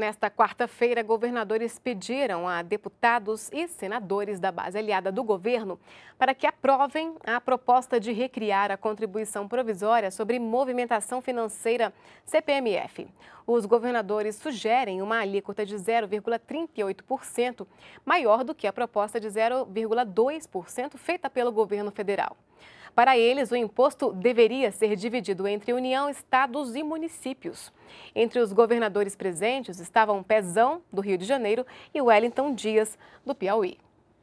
Nesta quarta-feira, governadores pediram a deputados e senadores da base aliada do governo para que aprovem a proposta de recriar a contribuição provisória sobre movimentação financeira CPMF. Os governadores sugerem uma alíquota de 0,38%, maior do que a proposta de 0,2% feita pelo governo federal. Para eles, o imposto deveria ser dividido entre União, estados e municípios. Entre os governadores presentes estavam Pezão, do Rio de Janeiro, e Wellington Dias, do Piauí.